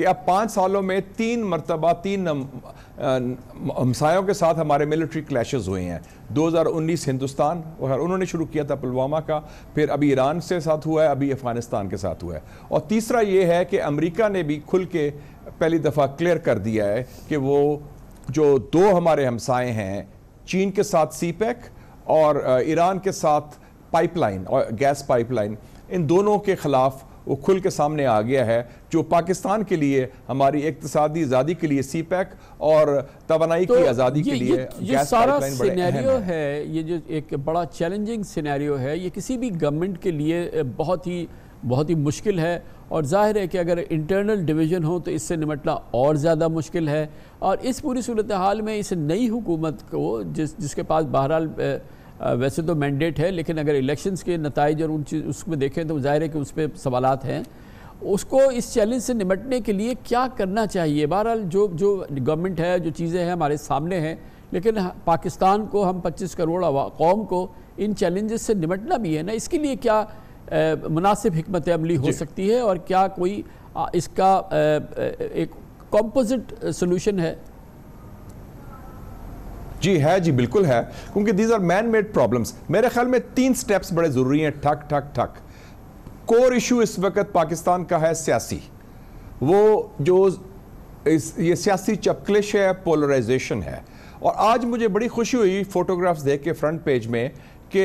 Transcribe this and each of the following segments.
कि अब पाँच सालों में तीन मरतबा तीन हमसायों के साथ हमारे मिलिट्री क्लैश हुए हैं 2019 हिंदुस्तान और उन्होंने शुरू किया था पुलवामा का फिर अभी ईरान से साथ हुआ है अभी अफ़गानिस्तान के साथ हुआ है और तीसरा ये है कि अमेरिका ने भी खुल के पहली दफ़ा क्लियर कर दिया है कि वो जो दो हमारे हमसाए हैं चीन के साथ सी e और ईरान के साथ पाइपलाइन और गैस पाइपलाइन इन दोनों के ख़िलाफ़ वो खुल के सामने आ गया है जो पाकिस्तान के लिए हमारी इकतदी आज़ादी के लिए सी पैक e और तोनाई तो की आज़ादी के लिए सारा है।, ये जो एक बड़ा चैलेंजिंग सिनेरियो है ये किसी भी गवर्नमेंट के लिए बहुत ही बहुत ही मुश्किल है और जाहिर है कि अगर इंटरनल डिवीज़न हो तो इससे निमटना और ज़्यादा मुश्किल है और इस पूरी सूरत हाल में इस नई हुकूमत को जिस जिसके पास बहरहाल वैसे तो मैंडेट है लेकिन अगर इलेक्शंस के नतज और उन चीज़ उसमें देखें तो जाहिर है कि उस पर सवाल हैं उसको इस चैलेंज से निपटने के लिए क्या करना चाहिए बहरहाल जो जो गवर्नमेंट है जो चीज़ें हैं हमारे सामने हैं लेकिन पाकिस्तान को हम 25 करोड़ कौम को इन चैलेंजेस से निपटना भी है ना इसके लिए क्या मुनासिब हमत अमली हो सकती है और क्या कोई इसका एक कॉम्पोजिट सोल्यूशन है जी है जी बिल्कुल है क्योंकि these are man made problems मेरे ख्याल में तीन स्टेप्स बड़े ज़रूरी हैं ठक ठक ठक कोर इशू इस वक्त पाकिस्तान का है सियासी वो जो इस ये सियासी चपकलिश है पोलराइजेशन है और आज मुझे बड़ी खुशी हुई फ़ोटोग्राफ्स देख के फ्रंट पेज में कि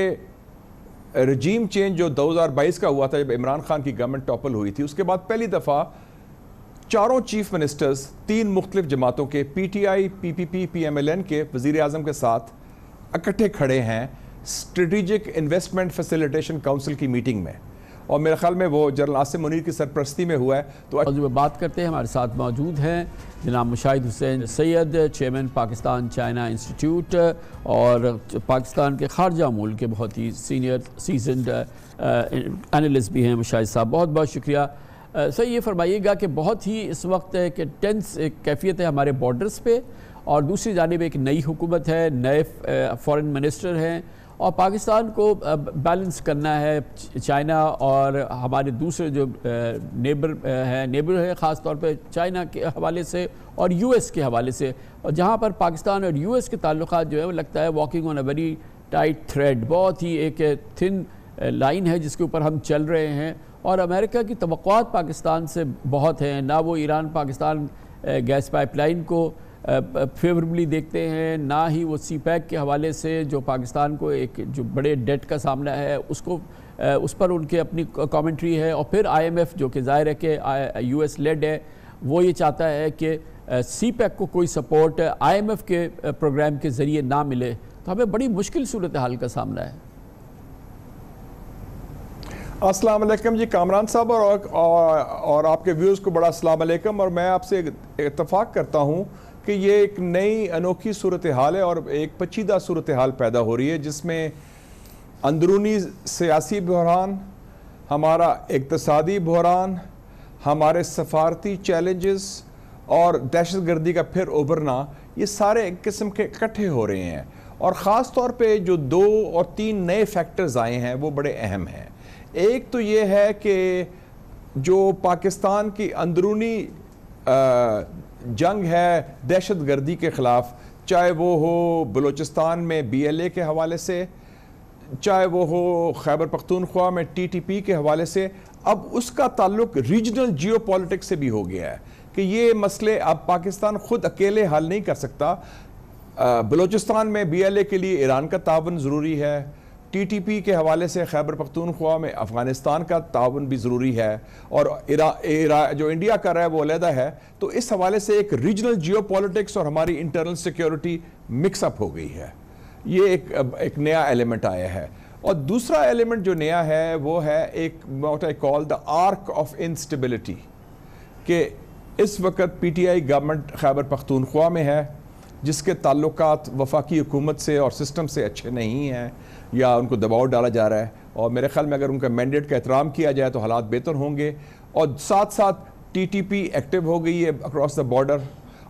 रजीम चेंज जो 2022 का हुआ था जब इमरान खान की गवर्नमेंट टॉपल हुई थी उसके बाद पहली दफ़ा चारों चीफ मिनिस्टर्स तीन मुख्तलिफ जमातों के P P P P P T I M L N के वजीर अजम के साथ इकट्ठे खड़े हैं स्ट्रेटिजिक इन्वेस्टमेंट फैसिलिटेशन काउंसिल की मीटिंग में और मेरे ख्याल में वो जनरल आसिम मुनीर की सरपरस्ती में हुआ है तो जो बात करते हैं हमारे साथ मौजूद हैं जनाब Mushahid Hussain Syed chairman Pakistan China institute और पाकिस्तान के खारजा मूल के बहुत ही सीनियर सीजनड एनालिस्ट भी हैं मुशाहिद साहब बहुत बहुत शुक्रिया सर ये फरमाइएगा कि बहुत ही इस वक्त एक टेंस एक कैफियत है हमारे बॉर्डर्स पे और दूसरी जानब एक नई हुकूमत है नए फॉरेन मिनिस्टर हैं और पाकिस्तान को बैलेंस करना है चाइना और हमारे दूसरे जो नेबर हैं नेबर है ख़ास तौर पे चाइना के हवाले से और यूएस के हवाले से और जहाँ पर पाकिस्तान और यूएस के ताल्लुक जो है वो लगता है walking on a very tight thread बहुत ही एक थिन लाइन है जिसके ऊपर हम चल रहे हैं और अमेरिका की तो पाकिस्तान से बहुत हैं ना वो ईरान पाकिस्तान गैस पाइपलाइन को फेवरेबली देखते हैं ना ही वो सी पैक के हवाले से जो पाकिस्तान को एक जो बड़े डेट का सामना है उसको उस पर उनके अपनी कमेंट्री है और फिर आईएमएफ जो कि जाहिर है कि यूएस लेड है वो ये चाहता है कि सी पैक को कोई सपोर्ट आईएमएफ के प्रोग्राम के ज़रिए ना मिले तो हमें बड़ी मुश्किल सूरत हाल का सामना है अस्सलाम वालेकुम जी कामरान साहब और, और आपके व्यूज़ को बड़ा अस्सलाम वालेकुम और मैं आपसे इतफाक़ करता हूँ कि ये एक नई अनोखी सूरत हाल है और एक पचीदा सूरत हाल पैदा हो रही है जिसमें अंदरूनी सियासी बहरान हमारा इकतसादी बहरान हमारे सफारती चैलेंजेस और दहशत गर्दी का फिर उभरना ये सारे एक किस्म के इकट्ठे हो रहे हैं और ख़ास तौर पर जो दो और तीन नए फैक्टर्स आए हैं वो बड़े अहम हैं एक तो ये है कि जो पाकिस्तान की अंदरूनी जंग है दहशत गर्दी के ख़िलाफ़ चाहे वो हो बलूचिस्तान में बी एल ए के हवाले से चाहे वो हो खैबर पख्तूनख्वा में टी टी पी के हवाले से अब उसका ताल्लुक रीजनल जियो पॉलिटिक्स से भी हो गया है कि ये मसले अब पाकिस्तान ख़ुद अकेले हल नहीं कर सकता बलूचिस्तान में बी एल ए के लिए ईरान का तावन ज़रूरी है टीटीपी के हवाले से खैबर पख्तूनख्वा में अफगानिस्तान का ताउन भी ज़रूरी है और इरा, इरा, जो इंडिया कर रहा है वो अलहदा है तो इस हवाले से एक रीजनल जियो और हमारी इंटरनल सिक्योरिटी मिक्सअप हो गई है ये एक एक नया एलिमेंट आया है और दूसरा एलिमेंट जो नया है वो है एक what I call the arc of instability के इस वक्त पीटीआई गवर्नमेंट खैबर पख्तूनख्वा में है जिसके ताल्लुक वफाकी हुकूमत से और सिस्टम से अच्छे नहीं हैं या उनको दबाव डाला जा रहा है और मेरे ख्याल में अगर उनका मैंडेट का एहतराम किया जाए तो हालात बेहतर होंगे और साथ साथ टी टी पी एक्टिव हो गई है अक्रॉस द बॉर्डर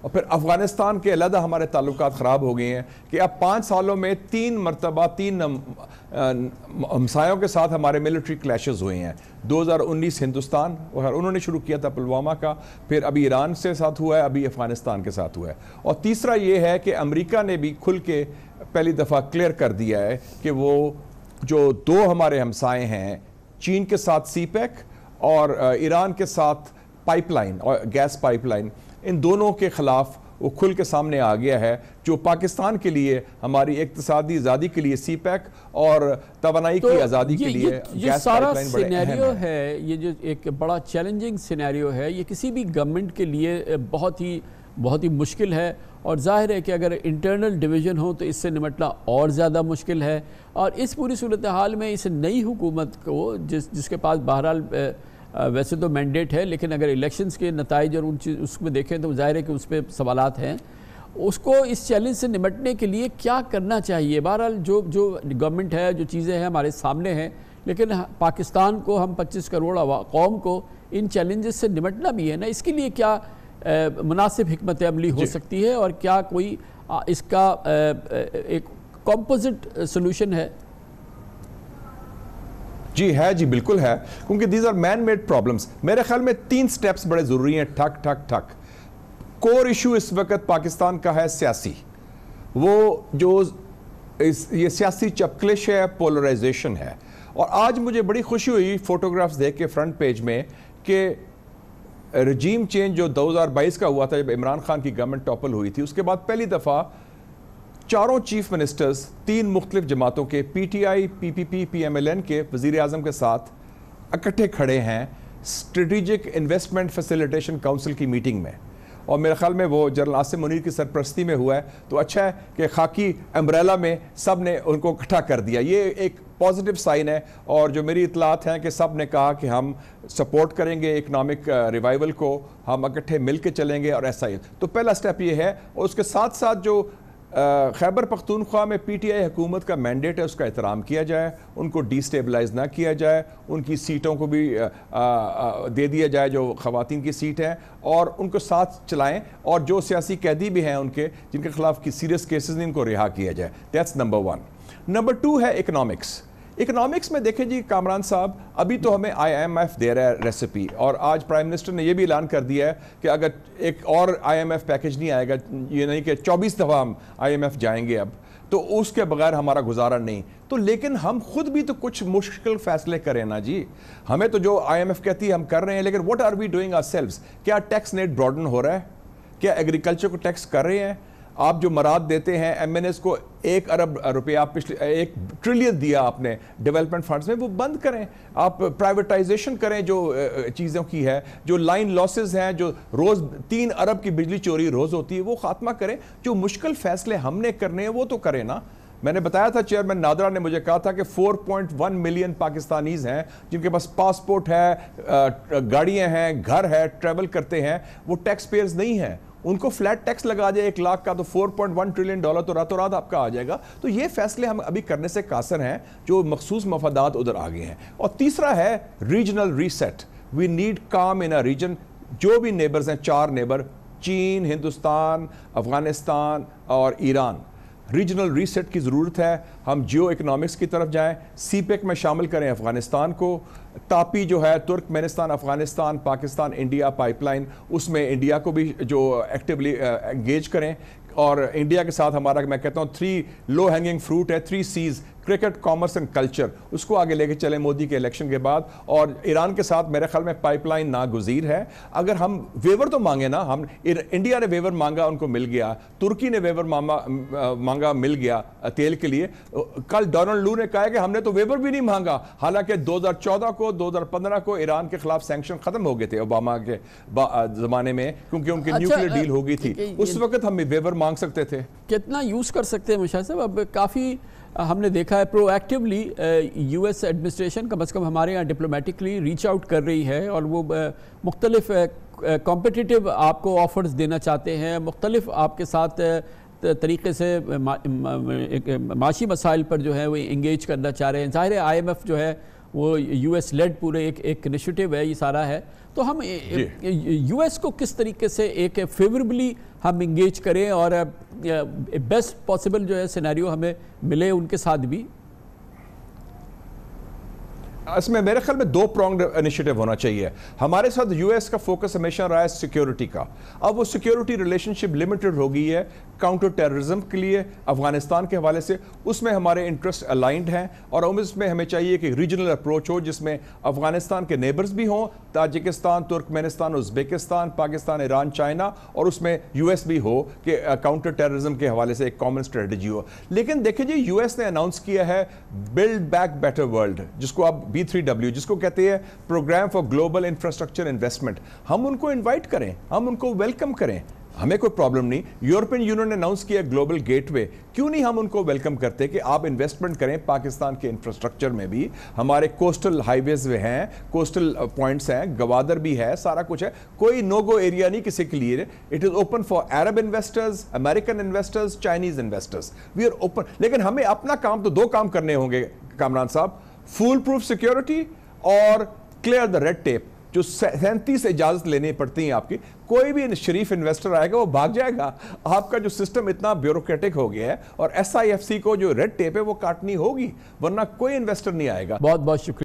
और फिर अफगानिस्तान के अलहदा हमारे ताल्लुक ख़राब हो गए हैं कि अब पाँच सालों में तीन मरतबा तीन हमसायों के साथ हमारे मिलिट्री क्लैशेज़ हुए हैं 2019 हिंदुस्तान और उन्होंने शुरू किया था पुलवामा का फिर अभी ईरान से साथ हुआ है अभी अफ़गानिस्तान के साथ हुआ है और तीसरा ये है कि अमरीका ने भी खुल के पहली दफ़ा क्लियर कर दिया है कि वो जो दो हमारे हमसाए हैं चीन के साथ सी और ईरान के साथ पाइपलाइन और गैस पाइपलाइन इन दोनों के ख़िलाफ़ वो खुल के सामने आ गया है जो पाकिस्तान के लिए हमारी इकतदी आज़ादी के लिए सी पैक e और तो की आज़ादी के लिए ये, ये सारा सिनेरियो है।, है ये जो एक बड़ा चैलेंजिंग सिनेरियो है ये किसी भी गवर्नमेंट के लिए बहुत ही बहुत ही मुश्किल है और जाहिर है कि अगर इंटरनल डिवीज़न हो तो इससे निमटना और ज़्यादा मुश्किल है और इस पूरी सूरत हाल में इस नई हुकूमत को जिस जिसके पास बहरहाल वैसे तो मैंडेट है लेकिन अगर इलेक्शंस के नतज और उन चीज़ उसमें देखें तो जाहिर है कि उस पर सवाल हैं उसको इस चैलेंज से निपटने के लिए क्या करना चाहिए बहरहाल जो जो गवर्नमेंट है जो चीज़ें हैं हमारे सामने हैं लेकिन पाकिस्तान को हम 25 करोड़ कौम को इन चैलेंजेस से निपटना भी है ना इसके लिए क्या मुनासिब हमत अमली हो सकती है और क्या कोई इसका एक कॉम्पोजिट सोल्यूशन है जी है जी बिल्कुल है क्योंकि these are man made problems मेरे ख्याल में तीन स्टेप्स बड़े ज़रूरी हैं ठक ठक ठक कोर इशू इस वक्त पाकिस्तान का है सियासी वो जो इस ये सियासी चपकलिश है पोलराइजेशन है और आज मुझे बड़ी खुशी हुई फोटोग्राफ्स देख के फ्रंट पेज में कि रजीम चेंज जो 2022 का हुआ था जब इमरान खान की गवर्नमेंट टॉपल हुई थी उसके बाद पहली दफ़ा चारों चीफ मिनिस्टर्स तीन मुख्तलिफ जमातों के P P P P P T I M L N के वजीर अजम के साथ इकट्ठे खड़े हैं स्ट्रेटिजिक इन्वेस्टमेंट फैसिलिटेशन काउंसिल की मीटिंग में और मेरे ख्याल में वो जनरल आसिम मुनीर की सरपरस्ती में हुआ है तो अच्छा है कि खाकी अम्ब्रेला में सब ने उनको इकट्ठा कर दिया ये एक पॉजिटिव साइन है और जो मेरी इतलात हैं कि सब ने कहा कि हम सपोर्ट करेंगे इकनॉमिक रिवाइवल को हम इकट्ठे मिल के चलेंगे और ऐसा ही तो पहला स्टेप ये है और उसके साथ साथ जो खैबर पख्तूनख्वा में पी टी आई हुकूमत का मैंडेट है उसका एहतराम किया जाए उनको डिस्टेबलाइज ना किया जाए उनकी सीटों को भी आ, आ, दे दिया जाए जो ख़ातन की सीट है और उनको साथ चलाएँ और जो सियासी कैदी भी हैं उनके जिनके खिलाफ की सीरियस केसेस हैं इनको रिहा किया जाए that's number one number two है इकनॉमिक्स इकोनॉमिक्स में देखें जी कामरान साहब अभी तो हमें आईएमएफ दे रहा है रेसिपी और आज प्राइम मिनिस्टर ने यह भी ऐलान कर दिया है कि अगर एक और आईएमएफ पैकेज नहीं आएगा ये नहीं कि 24 दफ़ा हम आईएमएफ जाएंगे अब तो उसके बगैर हमारा गुजारा नहीं तो लेकिन हम खुद भी तो कुछ मुश्किल फैसले करें ना जी हमें तो जो आई कहती है हम कर रहे हैं लेकिन what are we doing ourselves क्या टैक्स नेट ब्रॉडन हो रहा है क्या एग्रीकल्चर को टैक्स कर रहे हैं आप जो मराद देते हैं एम को एक अरब रुपया पिछले एक ट्रिलियन दिया आपने डेवलपमेंट फंड्स में वो बंद करें आप प्राइवेटाइजेशन करें जो चीज़ों की है जो लाइन लॉसेज हैं जो रोज़ तीन अरब की बिजली चोरी रोज़ होती है वो खात्मा करें जो मुश्किल फैसले हमने करने हैं वो तो करें ना मैंने बताया था चेयरमैन नादरा ने मुझे कहा था कि 4.1 मिलियन पाकिस्तानीज हैं जिनके पास पासपोर्ट है गाड़ियां हैं घर है ट्रेवल करते हैं वो टैक्स पेयर्स नहीं हैं उनको फ्लैट टैक्स लगा जाए एक लाख का तो 4.1 ट्रिलियन डॉलर तो रातों रात आपका आ जाएगा तो ये फैसले हम अभी करने से कासर हैं जो मखसूस मफादात उधर आ गए हैं और तीसरा है रीजनल रीसेट वी नीड काम इन अ रीजन जो भी नेबर्स हैं चार नेबर चीन हिंदुस्तान अफगानिस्तान और ईरान रीजनल रीसेट की ज़रूरत है हम जियो इकनॉमिक्स की तरफ जाएं सीपेक e में शामिल करें अफ़गानिस्तान को तापी जो है Turkmenistan Afghanistan Pakistan India pipeline उसमें इंडिया को भी जो एक्टिवली एंगेज uh, करें और इंडिया के साथ हमारा मैं कहता हूँ थ्री लो हैंगिंग फ्रूट है three Cs cricket commerce and culture उसको आगे लेके चले मोदी के इलेक्शन के बाद और ईरान के साथ मेरे ख्याल में पाइपलाइन नागुजीर है अगर हम वेवर तो मांगे ना हम इंडिया ने वेवर मांगा उनको मिल गया तुर्की ने वेवर मांगा मिल गया तेल के लिए कल डोनाल्ड लू ने कहा कि हमने तो वेवर भी नहीं मांगा हालांकि 2014 को 2015 को ईरान के खिलाफ सेंक्शन खत्म हो गए थे ओबामा के जमाने में क्योंकि उनकी अच्छा, न्यूक्लियर डील हो गई थी उस वक्त हम वेवर मांग सकते थे कितना यूज कर सकते हैं मुशाह साहब अब काफी हमने देखा है प्रोएक्टिवली यूएस एडमिनिस्ट्रेशन कम अज़ कम हमारे यहाँ डिप्लोमेटिकली रीच आउट कर रही है और वो मुख्तलिफ कॉम्पिटिटिव आपको ऑफर्स देना चाहते हैं मुख्तलिफ आपके साथ तरीके से माशी मसाइल पर जो है वो इंगेज करना चाह रहे हैं ज़ाहिर आई एम एफ़ जो है वो यू एस लेड पूरे एक एक इनिशटिव है ये सारा है तो हम यूएस को किस तरीके से एक फेवरेबली हम इंगेज करें और बेस्ट पॉसिबल जो है सिनेरियो हमें मिले उनके साथ भी इसमें मेरे ख्याल में दो प्रोंग इनिशिएटिव होना चाहिए हमारे साथ यूएस का फोकस हमेशा रहा है सिक्योरिटी का अब वो सिक्योरिटी रिलेशनशिप लिमिटेड हो गई है काउंटर टेररिज्म के लिए अफगानिस्तान के हवाले से उसमें हमारे इंटरेस्ट अलाइंड हैं और उसमें हमें चाहिए कि रीजनल अप्रोच हो जिसमें अफगानिस्तान के नेबर्स भी हों Tajikistan Turkmenistan Uzbekistan Pakistan Iran China और उसमें यूएस भी हो कि काउंटर टेररिज्म के हवाले से एक कॉमन स्ट्रेटजी हो लेकिन देखिए जी यूएस ने अनाउंस किया है बिल्ड बैक बेटर वर्ल्ड जिसको आप बी थ्री डब्ल्यू जिसको कहते हैं programme for global infrastructure investment हम उनको इन्वाइट करें हम उनको वेलकम करें हमें कोई प्रॉब्लम नहीं यूरोपियन यूनियन ने अनाउंस किया ग्लोबल गेटवे क्यों नहीं हम उनको वेलकम करते कि आप इन्वेस्टमेंट करें पाकिस्तान के इंफ्रास्ट्रक्चर में भी हमारे कोस्टल हाईवेज हैं कोस्टल पॉइंट्स uh, हैं गवादर भी है सारा कुछ है कोई नो गो एरिया नहीं किसी के लिए it is open for Arab investors American investors Chinese investors we are open लेकिन हमें अपना काम तो दो काम करने होंगे कामरान साहब फुल प्रूफ सिक्योरिटी और क्लियर द रेड टेप जो सैंतीस इजाज़त लेनी पड़ती हैं आपकी कोई भी शरीफ इन्वेस्टर आएगा वो भाग जाएगा आपका जो सिस्टम इतना ब्यूरोक्रेटिक हो गया है और एस को जो रेड टेप है वो काटनी होगी वरना कोई इन्वेस्टर नहीं आएगा बहुत बहुत शुक्रिया